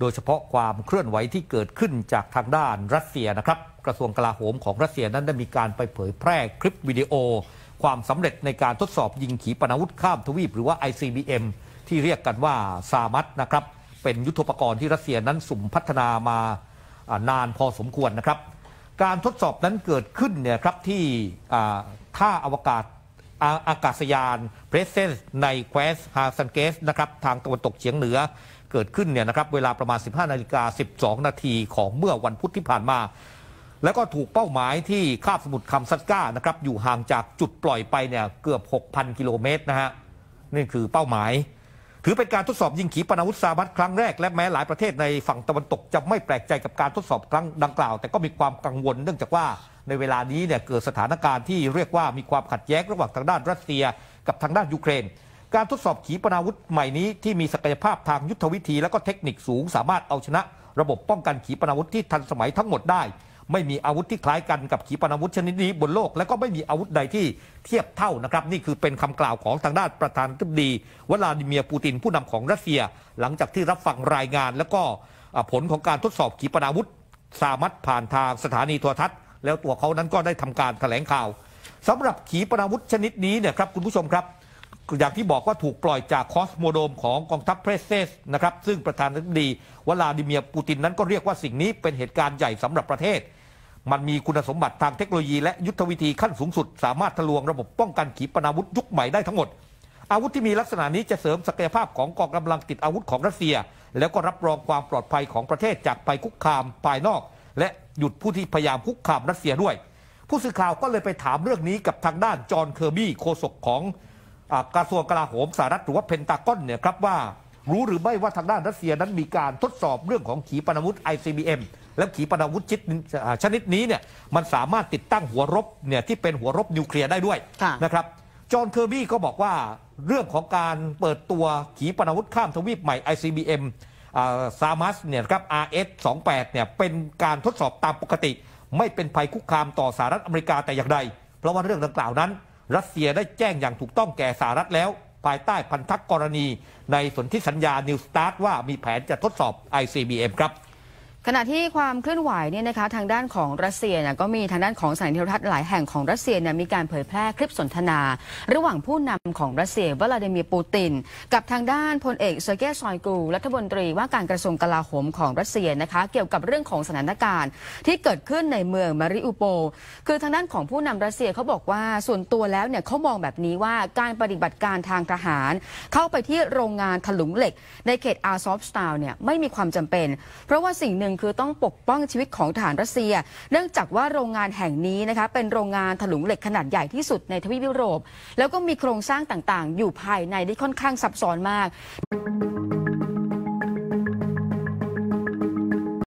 โดยเฉพาะความเคลื่อนไหวที่เกิดขึ้นจากทางด้านรัสเซียนะครับกระทรวงกลาโหมของรัสเซียนั้นได้มีการไปเผยแพร่คลิปวิดีโอ ความสำเร็จในการทดสอบยิงขีปนาวุธข้ามทวีปหรือว่า ICBM ที่เรียกกันว่าซามัตนะครับเป็นยุทธปกรณ์ที่รัสเซียนั้นสุ่มพัฒนามานานพอสมควรนะครับ การทดสอบนั้นเกิดขึ้นเนี่ยครับที่ท่าอาวกาศอากาศยานเพรสเซนในแควสฮาสันเกสนะครับทางตะวันตกเฉียงเหนือเกิดขึ้นเนี่ยนะครับเวลาประมาณ 15นาฬิกา12นาทีของเมื่อวันพุธที่ผ่านมา แล้วก็ถูกเป้าหมายที่คาบสมุทรคำซัดก้านะครับ อยู่ห่างจากจุดปล่อยไปเนี่ยเกือบ 6,000 กิโลเมตรนะฮะ นี่คือเป้าหมาย ถือเป็นการทดสอบยิงขีปนาวุธสามัดครั้งแรก และแม้หลายประเทศในฝั่งตะวันตกจะไม่แปลกใจกับการทดสอบครั้งดังกล่าว แต่ก็มีความกังวล เนื่องจากว่าในเวลานี้เนี่ยเกิดสถานการณ์ที่เรียกว่ามีความขัดแย้งระหว่างทางด้านรัสเซียกับทางด้านยูเครนการทดสอบขีปนาวุธใหม่นี้ที่มีศักยภาพทางยุทธวิธี และก็เทคนิคสูง สามารถเอาชนะ ระบบป้องกันขีปนาวุธที่ทันสมัยทั้งหมดได้ ไม่มีอาวุธที่คล้ายกันกับขีปนาวุธชนิดนี้ บนโลก และก็ไม่มีอาวุธใดที่เทียบเท่านะครับ นี่คือเป็นคำกล่าวของทางด้านประธานทุบดีวลาดิเมียร์ปูตินผู้นำของรัสเซีย หลังจากที่รับฟังรายงาน และก็ผลของการทดสอบขีปนาวุธ สามารถผ่านทางสถานีโทรทัศน์ แล้วตัวเขานั้นก็ได้ทำการแถลงข่าว สำหรับขีปนาวุธชนิดนี้เนี่ยครับคุณผู้ชมครับอย่างที่บอกว่าถูกปล่อยจากคอสโมโดมของกองทัพเพรสเซสนะครับซึ่งประธานาธิบดีวลาดิเมียร์ปูตินนั้นก็เรียกว่าสิ่งนี้เป็นเหตุการณ์ใหญ่สำหรับประเทศ มันมีคุณสมบัติทางเทคโนโลยีและยุทธวิธีขั้นสูงสุดสามารถทะลวงระบบป้องกันขีปนาวุธยุคใหม่ได้ทั้งหมด อาวุธที่มีลักษณะนี้จะเสริมศักยภาพของกองกำลังติดอาวุธของรัสเซีย แล้วก็รับรองความปลอดภัยของประเทศจากภัยคุกคามภายนอก และหยุดผู้ที่พยายามคุกคามรัสเซียด้วยผู้สื่อข่าวก็เลยไปถามเรื่องนี้กับทางด้านจอห์นเคอร์บี้โฆษกของกระทรวงกลาโหมสหรัฐหรือว่าเพนตากอนเนี่ยครับว่า รู้หรือไม่ว่าทางด้านรัสเซียนั้นมีการทดสอบเรื่องของขีปนาวุธ ICBM และขีปนาวุธชนิดนี้เนี่ยมันสามารถติดตั้งหัวรบเนี่ยที่เป็นหัวรบนิวเคลียร์ได้ด้วยนะครับจอห์นเคอร์บี้ก็บอกว่า เรื่องของการเปิดตัวขีปนาวุธข้ามทวีปใหม่ ICBM ซามัสเนี่ยครับ RS28 เนี่ยเป็นการทดสอบตามปกติ ไม่เป็นภัยคุกคามต่อสหรัฐอเมริกาแต่อย่างใด เพราะว่าเรื่องดังกล่าวนั้นรัสเซียได้แจ้งอย่างถูกต้องแก่สหรัฐแล้ว ภายใต้พันธกรณีในสนธิสัญญานิวสตาร์ทว่ามีแผนจะทดสอบ ICBM ครับขณะที่ความเคลื่อนไหวเนี่ยนะคะ ทางด้านของรัสเซียเนี่ยก็มีทางด้านของสายโทวทัศน์หลายแห่งของรัสเซียเนี่ยมีการเผยแพร่คลิปสนทนาระหว่างผู้นำของรัสเซียวลาดิเมียร์ปูตินกับทางด้านพลเอกเซอร์เกย์ซอยกู รัฐมนตรีว่าการกระทรวงกลาโหมของรัสเซียนะคะเกี่ยวกับเรื่องของสถานการณ์ ที่เกิดขึ้นในเมืองมาริอุโป คือทางด้านของผู้นำรัสเซียเขาบอกว่าส่วนตัวแล้วเนี่ยเขามองแบบนี้ว่าการปฏิบัติการทางทหาร เข้าไปที่โรงงานถลุงเหล็ก ในเขตอาซอฟสตาวเนี่ยไม่มีความจำเป็นเพราะว่าสิ่งหนึ่งคือต้องปกป้องชีวิตของทหารรัสเซีย เนื่องจากว่าโรงงานแห่งนี้นะคะ เป็นโรงงานถลุงเหล็กขนาดใหญ่ที่สุดในทวีปยุโรป แล้วก็มีโครงสร้างต่างๆ อยู่ภายในที่ค่อนข้างซับซ้อนมาก